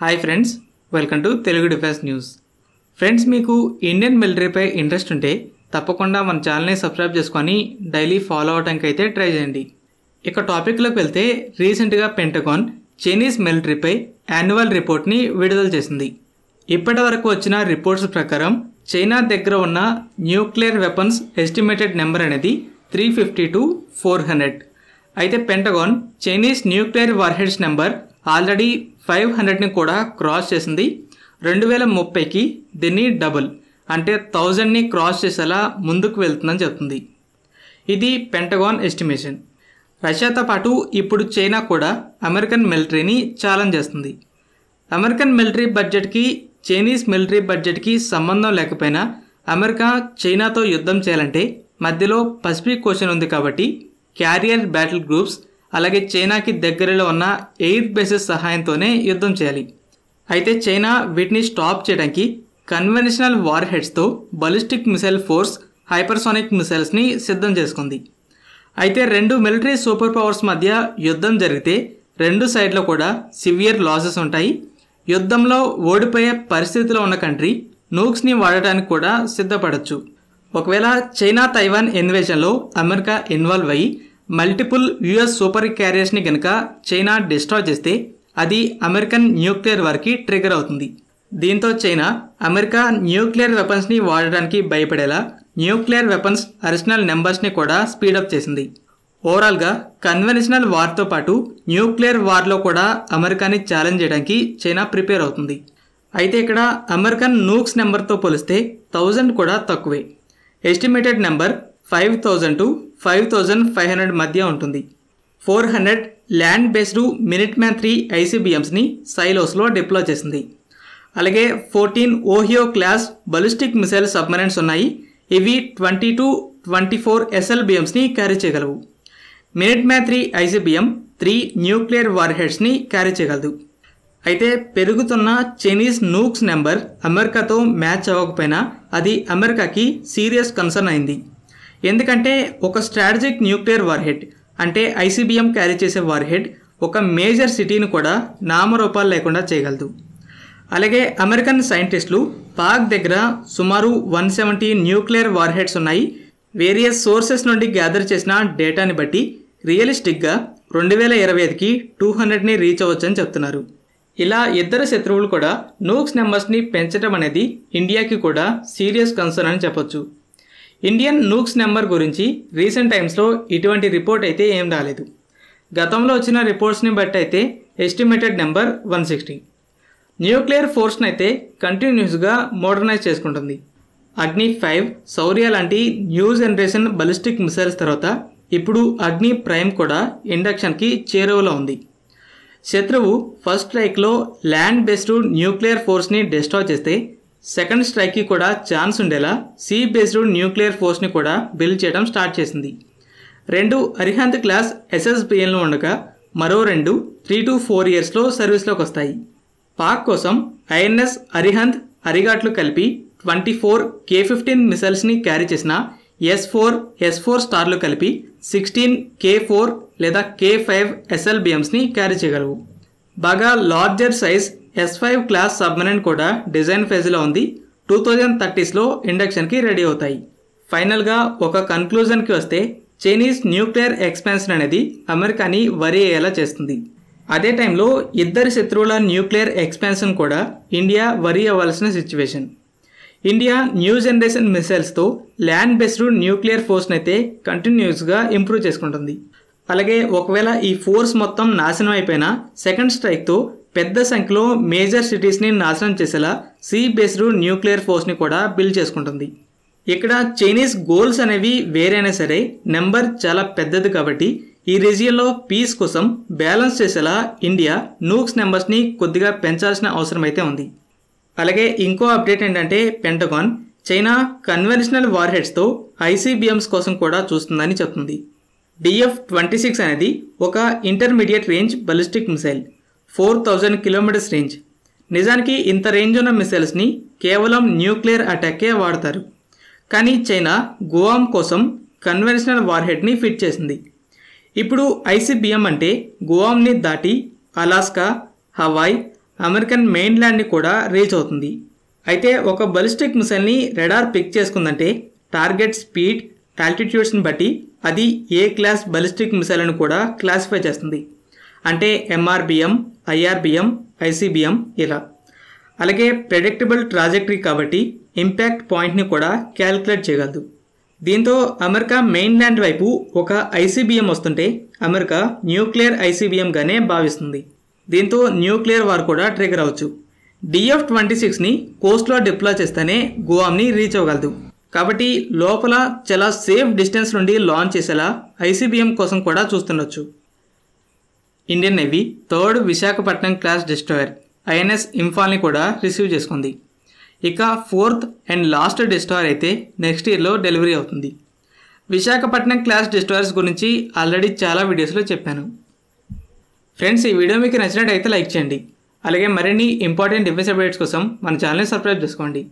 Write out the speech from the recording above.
hi friends welcome to Telugu defence news friends మీకు Indian మిలిటరీపై interest ఉంటే తప్పకుండా మన ఛానల్ని సబ్స్క్రైబ్ చేసుకొని డైలీ ఫాలో అవడానికి అయితే ట్రై చేయండి ఇక టాపిక్లోకి వెళ్తే రీసెంట్గా పెంటగాన్ చైనీస్ మిలిటరీపై యాన్యువల్ రిపోర్ట్ని విడుదల చేసింది ఇప్పటి వరకు వచ్చిన రిపోర్ట్స్ ప్రకారం చైనా దగ్గర ఉన్న న్యూక్లియర్ వెపన్స్ ఎస్టిమేటెడ్ నెంబర్ అనేది three fifty to four hundred అయితే Pentagon Chinese nuclear warheads number already five హండ్రెడ్ని కూడా క్రాస్ చేసింది రెండు వేల ముప్పైకి దీన్ని డబుల్ అంటే థౌజండ్ని క్రాస్ చేసేలా ముందుకు వెళ్తుందని చెప్తుంది ఇది పెంటగాన్ ఎస్టిమేషన్ రష్యాతో పాటు ఇప్పుడు చైనా కూడా అమెరికన్ మిలిటరీని ఛాలెంజ్ చేస్తుంది అమెరికన్ మిలిటరీ బడ్జెట్కి చైనీస్ మిలిటరీ బడ్జెట్కి సంబంధం లేకపోయినా అమెరికా చైనాతో యుద్ధం చేయాలంటే మధ్యలో పసిఫిక్ క్వశ్చన్ ఉంది కాబట్టి క్యారియర్ బ్యాటిల్ గ్రూప్స్ అలాగే చైనాకి దగ్గరలో ఉన్న ఎయిర్ బేసెస్ సహాయంతోనే యుద్ధం చేయాలి అయితే చైనా వీటిని స్టాప్ చేయడానికి కన్వెన్షనల్ వార్ హెడ్స్తో బలిస్టిక్ మిసైల్ ఫోర్స్ హైపర్సోనిక్ మిసైల్స్ని సిద్ధం చేసుకుంది అయితే రెండు మిలిటరీ సూపర్ పవర్స్ మధ్య యుద్ధం జరిగితే రెండు సైడ్లో కూడా సివియర్ లాసెస్ ఉంటాయి యుద్ధంలో ఓడిపోయే పరిస్థితిలో ఉన్న కంట్రీ నూక్స్ని వాడటానికి కూడా సిద్ధపడచ్చు ఒకవేళ చైనా తైవాన్ ఇన్వేషన్లో అమెరికా ఇన్వాల్వ్ అయ్యి మల్టిపుల్ యుఎస్ సూపర్ క్యారియర్స్ని కనుక చైనా డిస్ట్రాయ్ చేస్తే అది అమెరికన్ న్యూక్లియర్ వార్కి ట్రిగర్ అవుతుంది దీంతో చైనా అమెరికా న్యూక్లియర్ వెపన్స్ని వాడడానికి భయపడేలా న్యూక్లియర్ వెపన్స్ అరిజినల్ నెంబర్స్ని కూడా స్పీడప్ చేసింది ఓవరాల్గా కన్వెన్షనల్ వార్తో పాటు న్యూక్లియర్ వార్లో కూడా అమెరికాని ఛాలెంజ్ చేయడానికి చైనా ప్రిపేర్ అవుతుంది అయితే ఇక్కడ అమెరికన్ నూక్స్ నెంబర్తో పోలిస్తే థౌజండ్ కూడా తక్కువే estimated number five thousand to five thousand five hundred మధ్య ఉంటుంది four hundred land based minuteman three ఐసీబీఎంస్ని సైలోస్లో డిప్లో చేసింది అలాగే fourteen Ohio class ballistic missile submarines ఉన్నాయి ఇవి ట్వంటీ టూ ట్వంటీ ఫోర్ ఎస్ఎల్బిఎంస్ని క్యారీ చేయగలవు minuteman three ICBM three nuclear war హెడ్స్ని క్యారీ చేయగలదు అయితే పెరుగుతున్న చైనీస్ నూక్స్ నెంబర్ అమెరికాతో మ్యాచ్ అవ్వకపోయినా అది అమెరికాకి సీరియస్ కన్సర్న్ అయింది ఎందుకంటే ఒక స్ట్రాటజిక్ న్యూక్లియర్ వార్ హెడ్ అంటే ఐసీబీఎం క్యారీ చేసే వార్ హెడ్ ఒక మేజర్ సిటీని కూడా నామరూపాలు లేకుండా చేయగలదు అలాగే అమెరికన్ సైంటిస్టులు పాక్ దగ్గర సుమారు one seventy nuclear war heads ఉన్నాయి వేరియస్ సోర్సెస్ నుండి గ్యాదర్ చేసిన డేటాని బట్టి రియలిస్టిక్గా రెండు వేల ఇరవై ఐదుకి టూ హండ్రెడ్ని రీచ్ అవ్వచ్చని చెప్తున్నారు ఇలా ఇద్దరు శత్రువులు కూడా నూక్స్ నెంబర్స్ని పెంచడం అనేది ఇండియాకి కూడా సీరియస్ కన్సర్న్ అని చెప్పొచ్చు ఇండియన్ నూక్స్ నెంబర్ గురించి రీసెంట్ టైమ్స్లో ఇటువంటి రిపోర్ట్ అయితే ఏం రాలేదు గతంలో వచ్చిన రిపోర్ట్స్ని బట్టి అయితే estimated number one sixty nuclear ఫోర్స్ని అయితే కంటిన్యూస్గా మోడర్నైజ్ చేసుకుంటుంది అగ్ని ఫైవ్ సౌర్య లాంటి న్యూ జనరేషన్ బలిస్టిక్ మిసైల్స్ తర్వాత ఇప్పుడు అగ్ని ప్రైమ్ కూడా ఇండక్షన్కి చేరువలో ఉంది శత్రువు ఫస్ట్ స్ట్రైక్లో ల్యాండ్ బేస్డ్ న్యూక్లియర్ ఫోర్స్ని డిస్ట్రాయ్ చేస్తే సెకండ్ స్ట్రైక్కి కూడా ఛాన్స్ ఉండేలా సీ బేస్డ్ న్యూక్లియర్ ఫోర్స్ని కూడా బిల్డ్ చేయడం స్టార్ట్ చేసింది రెండు అరిహంత్ క్లాస్ ఎస్ఎస్బిఎన్లో ఉండగా మరో రెండు త్రీ టు ఫోర్ ఇయర్స్లో సర్వీస్లోకి వస్తాయి పాక్ కోసం ఐఎన్ఎస్ అరిహంత్ అరిఘాట్లు కలిపి ట్వంటీ ఫోర్ కే ఫిఫ్టీన్ మిసైల్స్ని క్యారీ చేసిన ఎస్ ఫోర్ ఎస్ ఫోర్ స్టార్లు కలిపి సిక్స్టీన్ కే ఫోర్ లేదా కే ఫైవ్ ఎస్ఎల్బిఎమ్స్ని క్యారీ చేయగలవు బాగా larger size S five class submarine కూడా డిజైన్ ఫేజ్లో ఉంది టూ థౌజండ్ థర్టీస్లో ఇండక్షన్కి రెడీ అవుతాయి ఫైనల్గా ఒక కన్క్లూజన్కి వస్తే చైనీస్ న్యూక్లియర్ ఎక్స్పెన్షన్ అనేది అమెరికాని వరి అయ్యేలా చేస్తుంది అదే టైంలో ఇద్దరు శత్రువుల న్యూక్లియర్ ఎక్స్పెన్షన్ కూడా ఇండియా వరి అవ్వాల్సిన సిచ్యువేషన్ ఇండియా న్యూ జనరేషన్ మిసైల్స్తో ల్యాండ్ బేస్డ్ న్యూక్లియర్ ఫోర్స్ని అయితే కంటిన్యూస్గా ఇంప్రూవ్ చేసుకుంటుంది అలాగే ఒకవేళ ఈ ఫోర్స్ మొత్తం నాశనం అయిపోయినా సెకండ్ స్ట్రైక్తో పెద్ద సంఖ్యలో మేజర్ సిటీస్ని నాశనం చేసేలా సీ బేస్డ్ న్యూక్లియర్ ఫోర్స్ని కూడా బిల్డ్ చేసుకుంటుంది ఇక్కడ చైనీస్ గోల్స్ అనేవి వేరైనా సరే నెంబర్ చాలా పెద్దది కాబట్టి ఈ రీజియన్లో పీస్ కోసం బ్యాలెన్స్ చేసేలా ఇండియా నూక్స్ నెంబర్స్ని కొద్దిగా పెంచాల్సిన అవసరం అయితే ఉంది అలాగే ఇంకో అప్డేట్ ఏంటంటే పెంటగాన్ చైనా కన్వెన్షనల్ వార్హెడ్స్తో ఐసీబీఎంస్ కోసం కూడా చూస్తుందని చెప్తుంది డిఎఫ్ ట్వంటీ సిక్స్ అనేది ఒక intermediate range ballistic missile four thousand kilometres range నిజానికి ఇంత రేంజ్ ఉన్న మిసైల్స్ని కేవలం న్యూక్లియర్ అటాక్కే వాడతారు కానీ చైనా గువామ్ కోసం కన్వెన్షనల్ వార్హెడ్ని ఫిట్ చేసింది ఇప్పుడు ఐసీబీఎం అంటే గువామ్ని దాటి అలాస్కా హవాయ్ అమెరికన్ మెయిన్ల్యాండ్ని కూడా రీచ్ అవుతుంది అయితే ఒక బలిస్టిక్ మిసైల్ని రెడార్ పిక్ చేసుకుందంటే టార్గెట్ స్పీడ్ ఆల్టిట్యూడ్స్ని బట్టి అది ఏ క్లాస్ బలిస్టిక్ మిసైల్ను కూడా క్లాసిఫై చేస్తుంది అంటే ఎంఆర్బిఎం ఐఆర్బిఎం ఐసీబీఎం ఇలా అలాగే ప్రెడిక్టబుల్ ట్రాజెక్టరీ కాబట్టి ఇంపాక్ట్ పాయింట్ని కూడా క్యాలిక్యులేట్ చేయగలదు దీంతో అమెరికా మెయిన్ ల్యాండ్ వైపు ఒక ఐసీబీఎం వస్తుంటే అమెరికా న్యూక్లియర్ ఐసీబీఎంగానే భావిస్తుంది దీంతో న్యూక్లియర్ వార్ కూడా ట్రిగర్ అవచ్చు డిఎఫ్ ట్వంటీ సిక్స్ని కోస్ట్లో డిప్లాయ్ చేస్తేనే గోవామ్ని రీచ్ అవ్వగలదు కాబట్టి లోపల చాలా సేఫ్ డిస్టెన్స్ నుండి లాంచ్ చేసేలా ఐసీబీఎం కోసం కూడా చూస్తుండొచ్చు Indian navy third Visakhapatnam class destroyer INS ఇంఫాల్ని కూడా రిసీవ్ చేసుకుంది ఇక ఫోర్త్ అండ్ లాస్ట్ డిస్ట్రాయర్ అయితే నెక్స్ట్ ఇయర్లో డెలివరీ అవుతుంది విశాఖపట్నం క్లాస్ డిస్ట్రాయర్స్ గురించి ఆల్రెడీ చాలా వీడియోస్లో చెప్పాను ఫ్రెండ్స్ ఈ వీడియో మీకు నచ్చినట్టయితే లైక్ చేయండి అలాగే మరిన్ని ఇంపార్టెంట్ డిఫెన్స్ అప్డేట్స్ కోసం మన ఛానల్ని సబ్స్క్రైబ్ చేసుకోండి